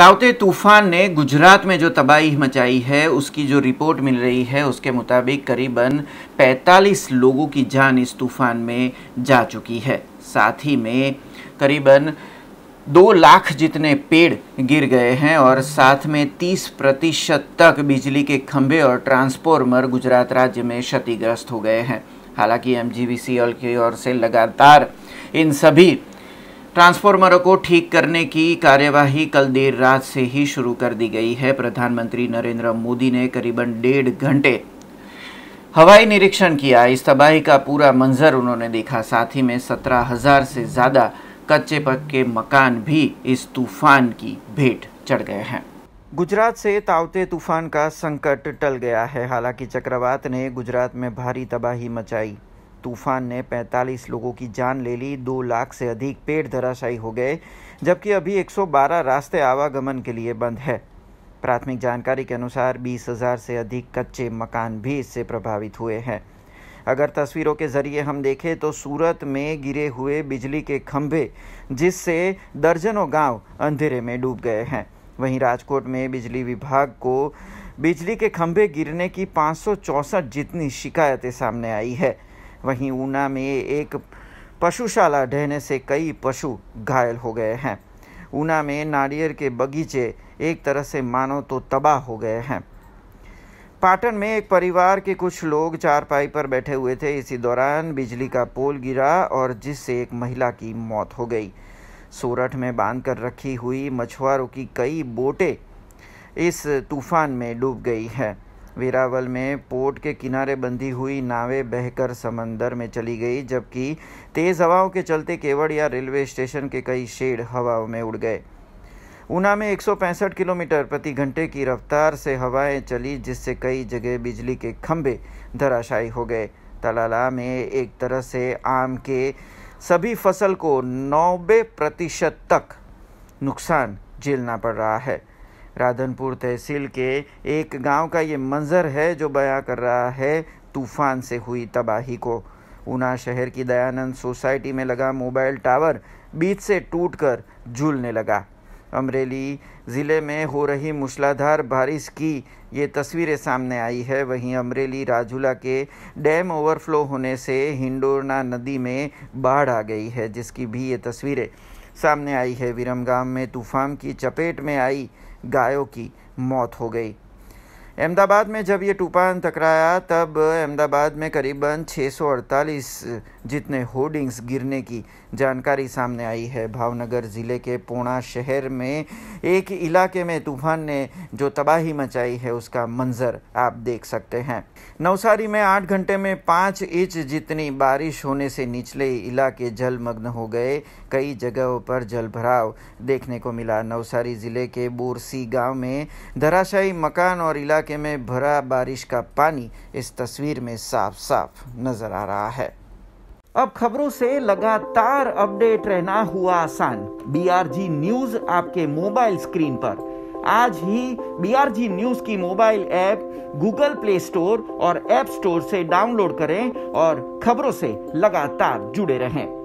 तावते तूफ़ान ने गुजरात में जो तबाही मचाई है उसकी जो रिपोर्ट मिल रही है उसके मुताबिक करीबन 45 लोगों की जान इस तूफ़ान में जा चुकी है साथ ही में करीबन दो लाख जितने पेड़ गिर गए हैं और साथ में 30 प्रतिशत तक बिजली के खंभे और ट्रांसफॉर्मर गुजरात राज्य में क्षतिग्रस्त हो गए हैं हालांकि एम जी की ओर से लगातार इन सभी ट्रांसफार्मरों को ठीक करने की कार्यवाही कल देर रात से ही शुरू कर दी गई है प्रधानमंत्री नरेंद्र मोदी ने करीबन डेढ़ घंटे हवाई निरीक्षण किया इस तबाही का पूरा मंजर उन्होंने देखा साथ ही में सत्रह हजार से ज़्यादा कच्चे पक्के मकान भी इस तूफान की भेंट चढ़ गए हैं गुजरात से तावते तूफान का संकट टल गया है हालांकि चक्रवात ने गुजरात में भारी तबाही मचाई तूफान ने 45 लोगों की जान ले ली दो लाख से अधिक पेड़ धराशायी हो गए जबकि अभी 112 रास्ते आवागमन के लिए बंद है प्राथमिक जानकारी के अनुसार बीस हजार से अधिक कच्चे मकान भी इससे प्रभावित हुए हैं अगर तस्वीरों के ज़रिए हम देखें तो सूरत में गिरे हुए बिजली के खंभे जिससे दर्जनों गांव अंधेरे में डूब गए हैं वहीं राजकोट में बिजली विभाग को बिजली के खंभे गिरने की पाँच जितनी शिकायतें सामने आई है वहीं ऊना में एक पशुशाला ढहने से कई पशु घायल हो गए हैं ऊना में नारियर के बगीचे एक तरह से मानो तो तबाह हो गए हैं पाटन में एक परिवार के कुछ लोग चारपाई पर बैठे हुए थे इसी दौरान बिजली का पोल गिरा और जिससे एक महिला की मौत हो गई सूरठ में बांध कर रखी हुई मछुआरों की कई बोटें इस तूफान में डूब गई है वेरावल में पोर्ट के किनारे बंधी हुई नावें बहकर समंदर में चली गई जबकि तेज़ हवाओं के चलते केवड़िया रेलवे स्टेशन के कई शेड हवाओं में उड़ गए ऊना में 165 किलोमीटर प्रति घंटे की रफ्तार से हवाएं चली जिससे कई जगह बिजली के खंभे धराशायी हो गए तलाला में एक तरह से आम के सभी फसल को नब्बे प्रतिशत तक नुकसान झेलना पड़ रहा है राधनपुर तहसील के एक गांव का ये मंज़र है जो बयां कर रहा है तूफान से हुई तबाही को ऊना शहर की दयानंद सोसाइटी में लगा मोबाइल टावर बीच से टूटकर झूलने लगा अमरेली ज़िले में हो रही मूसलाधार बारिश की ये तस्वीरें सामने आई है वहीं अमरेली राजूला के डैम ओवरफ्लो होने से हिंडोरना नदी में बाढ़ आ गई है जिसकी भी ये तस्वीरें सामने आई है विरमगाम में तूफान की चपेट में आई गायों की मौत हो गई अहमदाबाद में जब ये तूफान टकराया तब अहमदाबाद में करीबन 648 जितने होर्डिंग्स गिरने की जानकारी सामने आई है भावनगर ज़िले के पूणा शहर में एक इलाके में तूफान ने जो तबाही मचाई है उसका मंज़र आप देख सकते हैं नवसारी में आठ घंटे में पाँच इंच जितनी बारिश होने से निचले इलाके जलमग्न हो गए कई जगहों पर जलभराव देखने को मिला नवसारी ज़िले के बोरसी गाँव में धराशायी मकान और इलाके इलाके में भरा बारिश का पानी इस तस्वीर में साफ साफ नजर आ रहा है अब खबरों से लगातार अपडेट रहना हुआ आसान बीआरजी न्यूज आपके मोबाइल स्क्रीन पर आज ही बीआरजी न्यूज की mobile app Google Play Store और ऐप स्टोर से डाउनलोड करें और खबरों से लगातार जुड़े रहें